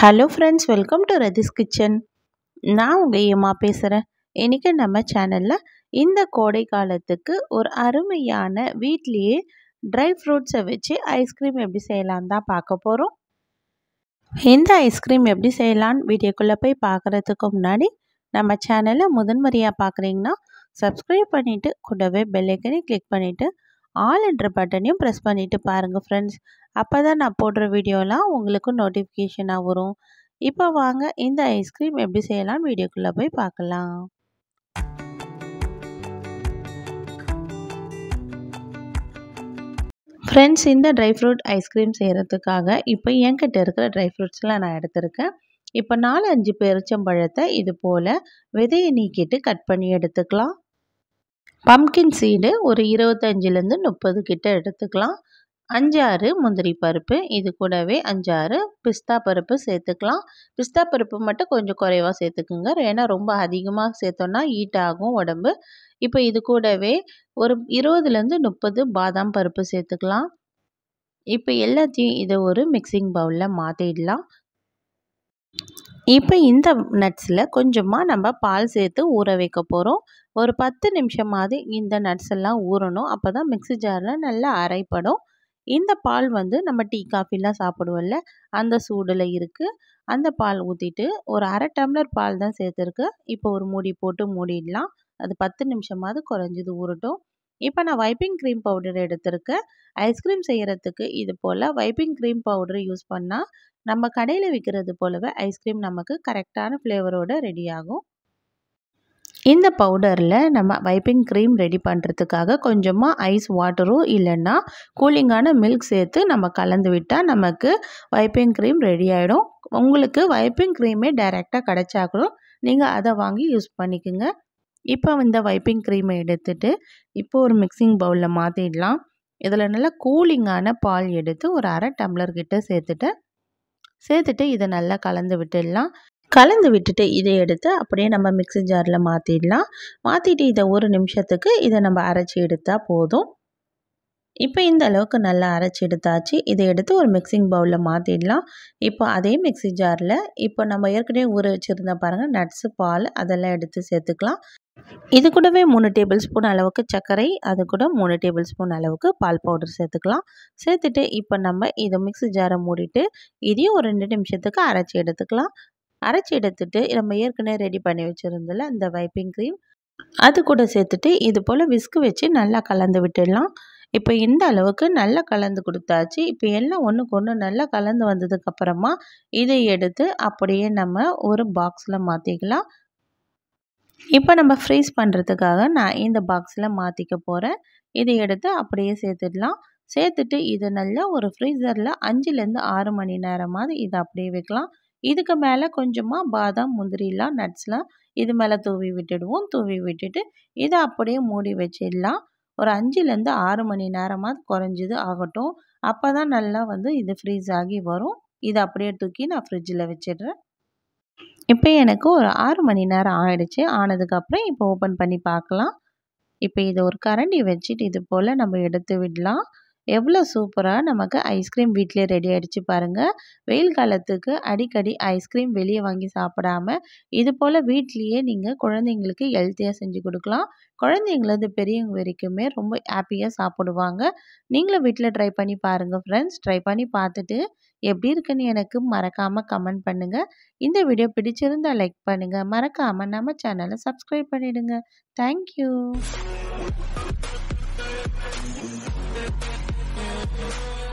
hello friends welcome to Rathi's kitchen நான் உங்கள் ஏமா பேசுகிறேன் இன்றைக்கி நம்ம சேனலில் இந்த கோடை காலத்துக்கு ஒரு அருமையான வீட்லேயே ட்ரை ஃப்ரூட்ஸை வச்சு ஐஸ்கிரீம் எப்படி செய்யலான்னு தான் பார்க்க போகிறோம் இந்த ஐஸ்கிரீம் எப்படி செய்யலான்னு வீடியோக்குள்ளே போய் பார்க்குறதுக்கு முன்னாடி நம்ம சேனலை முதன்முறையாக பார்க்குறீங்கன்னா சப்ஸ்கிரைப் பண்ணிவிட்டு கூடவே பெல்லைக்கனே கிளிக் பண்ணிவிட்டு ஆல் என்ற பட்டனையும் ப்ரெஸ் பண்ணிவிட்டு பாருங்கள் ஃப்ரெண்ட்ஸ் அப்போ தான் நான் போடுற வீடியோலாம் உங்களுக்கு நோட்டிஃபிகேஷனாக வரும் இப்போ வாங்க இந்த ஐஸ்கிரீம் எப்படி செய்யலாம்னு வீடியோக்குள்ளே போய் பார்க்கலாம் ஃப்ரெண்ட்ஸ் இந்த ட்ரை ஃப்ரூட் ஐஸ்கிரீம் செய்கிறதுக்காக இப்போ என்கிட்ட இருக்கிற ட்ரை ஃப்ரூட்ஸ்லாம் நான் எடுத்திருக்கேன் இப்போ நாலு அஞ்சு பேரிச்சம்பழத்தை இது போல் விதையை நீக்கிட்டு கட் பண்ணி எடுத்துக்கலாம் பம்கின் சீடு ஒரு இருபத்தஞ்சிலேருந்து முப்பது கிட்ட எடுத்துக்கலாம் அஞ்சாறு முந்திரி பருப்பு இது கூடவே அஞ்சாறு பிஸ்தா பருப்பு சேர்த்துக்கலாம் பிஸ்தா பருப்பு மட்டும் கொஞ்சம் குறைவாக சேர்த்துக்குங்க ஏன்னா ரொம்ப அதிகமாக சேர்த்தோன்னா ஹீட் ஆகும் உடம்பு இப்போ இது கூடவே ஒரு இருபதுலேருந்து முப்பது பாதாம் பருப்பு சேர்த்துக்கலாம் இப்போ எல்லாத்தையும் இதை ஒரு மிக்சிங் பவுலில் மாற்றிடலாம் இப்போ இந்த நட்ஸில் கொஞ்சமாக நம்ம பால் சேர்த்து ஊற வைக்க போகிறோம் ஒரு பத்து நிமிஷமாவது இந்த நட்ஸ் எல்லாம் ஊறணும் அப்போ தான் மிக்சி ஜாரில் நல்லா அரைப்படும் இந்த பால் வந்து நம்ம டீ காஃபிலாம் சாப்பிடுவோம்ல அந்த சூடில் இருக்குது அந்த பால் ஊற்றிட்டு ஒரு அரை டம்ளர் பால் தான் சேர்த்துருக்கு இப்போ ஒரு மூடி போட்டு மூடிடலாம் அது பத்து நிமிஷமாவது குறைஞ்சது ஊறட்டும் இப்போ நான் வைப்பிங் க்ரீம் பவுடர் எடுத்திருக்கேன் ஐஸ்கிரீம் செய்கிறதுக்கு இது போல் வைப்பிங் க்ரீம் பவுடர் யூஸ் பண்ணால் நம்ம கடையில் விற்கிறது போலவே ஐஸ்கிரீம் நமக்கு கரெக்டான ஃப்ளேவரோடு ரெடி ஆகும் இந்த பவுடரில் நம்ம வைப்பிங் க்ரீம் ரெடி பண்ணுறதுக்காக கொஞ்சமாக ஐஸ் வாட்டரும் இல்லைன்னா கூலிங்கான மில்க் சேர்த்து நம்ம கலந்து விட்டால் நமக்கு வைப்பிங் க்ரீம் ரெடி ஆகிடும் உங்களுக்கு வைப்பிங் க்ரீமே டைரெக்டாக கிடச்சா நீங்கள் அதை வாங்கி யூஸ் பண்ணிக்கோங்க இப்போ இந்த வைப்பிங் க்ரீமை எடுத்துகிட்டு இப்போ ஒரு மிக்சிங் பவுலில் மாற்றிடலாம் இதில் நல்லா கூலிங்கான பால் எடுத்து ஒரு அரை டம்ளர்கிட்ட சேர்த்துட்டு சேர்த்துட்டு இதை நல்லா கலந்து விட்டுடலாம் கலந்து விட்டுட்டு இதை எடுத்து அப்படியே நம்ம மிக்சி ஜாரில் மாற்றிடலாம் மாற்றிட்டு இதை ஒரு நிமிஷத்துக்கு இதை நம்ம அரைச்சி எடுத்தால் போதும் இப்போ இந்த அளவுக்கு நல்லா அரைச்சி எடுத்தாச்சு இதை எடுத்து ஒரு மிக்சிங் பவுலில் மாற்றிடலாம் இப்போ அதே மிக்சி ஜாரில் இப்போ நம்ம ஏற்கனவே ஊற வச்சுருந்தா பாருங்கள் நட்ஸு பால் அதெல்லாம் எடுத்து சேர்த்துக்கலாம் இது கூடவே மூணு டேபிள் ஸ்பூன் அளவுக்கு சர்க்கரை அது கூட மூணு டேபிள் ஸ்பூன் அளவுக்கு பால் பவுடர் சேர்த்துக்கலாம் சேர்த்துட்டு இப்போ நம்ம இதை மிக்ஸி ஜாரை மூடிட்டு இதையும் ஒரு ரெண்டு நிமிஷத்துக்கு அரைச்சி எடுத்துக்கலாம் அரைச்சி எடுத்துட்டு நம்ம ஏற்கனவே ரெடி பண்ணி வச்சுருந்ததில் இந்த வைப்பிங் க்ரீம் அது கூட சேர்த்துட்டு இது போல் விஸ்கு வச்சு நல்லா கலந்து விட்டுடலாம் இப்போ இந்த அளவுக்கு நல்லா கலந்து கொடுத்தாச்சு இப்போ எல்லாம் ஒன்றுக்கு ஒன்று நல்லா கலந்து வந்ததுக்கப்புறமா இதை எடுத்து அப்படியே நம்ம ஒரு பாக்ஸில் மாற்றிக்கலாம் இப்போ நம்ம ஃப்ரீஸ் பண்ணுறதுக்காக நான் இந்த பாக்ஸில் மாற்றிக்க போகிறேன் இதை எடுத்து அப்படியே சேர்த்துடலாம் சேர்த்துட்டு இது நல்லா ஒரு ஃப்ரீசரில் அஞ்சுலேருந்து ஆறு மணி நேரமாவது இதை அப்படியே வைக்கலாம் இதுக்கு மேலே கொஞ்சமாக பாதாம் முந்திரிலாம் நட்ஸ்லாம் இது மேலே தூவி விட்டுடுவோம் தூவி விட்டுட்டு இதை அப்படியே மூடி வச்சிடலாம் ஒரு அஞ்சுலேருந்து ஆறு மணி நேரமாவது குறைஞ்சது ஆகட்டும் அப்போ தான் நல்லா வந்து இது ஃப்ரீஸ் ஆகி வரும் இதை அப்படியே தூக்கி நான் ஃப்ரிட்ஜில் வச்சிடுறேன் இப்போ எனக்கு ஒரு ஆறு மணி நேரம் ஆகிடுச்சு ஆனதுக்கப்புறம் இப்போ ஓப்பன் பண்ணி பார்க்கலாம் இப்போ இதை ஒரு கரண்டி வச்சுட்டு இது போல் நம்ம எடுத்து விடலாம் எவ்வளோ சூப்பராக நமக்கு ஐஸ்கிரீம் வீட்டிலே ரெடி ஆகிடுச்சு பாருங்கள் வெயில் காலத்துக்கு அடிக்கடி ஐஸ்கிரீம் வெளியே வாங்கி சாப்பிடாம இது போல் வீட்லேயே நீங்கள் குழந்தைங்களுக்கு ஹெல்த்தியாக செஞ்சு கொடுக்கலாம் குழந்தைங்களது பெரியவங்க வரைக்குமே ரொம்ப ஹாப்பியாக சாப்பிடுவாங்க நீங்களும் வீட்டில் ட்ரை பண்ணி பாருங்கள் ஃப்ரெண்ட்ஸ் ட்ரை பண்ணி பார்த்துட்டு எப்படி இருக்குன்னு எனக்கு மறக்காமல் கமெண்ட் பண்ணுங்கள் இந்த வீடியோ பிடிச்சிருந்தால் லைக் பண்ணுங்கள் மறக்காமல் நம்ம சேனலை சப்ஸ்கிரைப் பண்ணிவிடுங்க தேங்க்யூ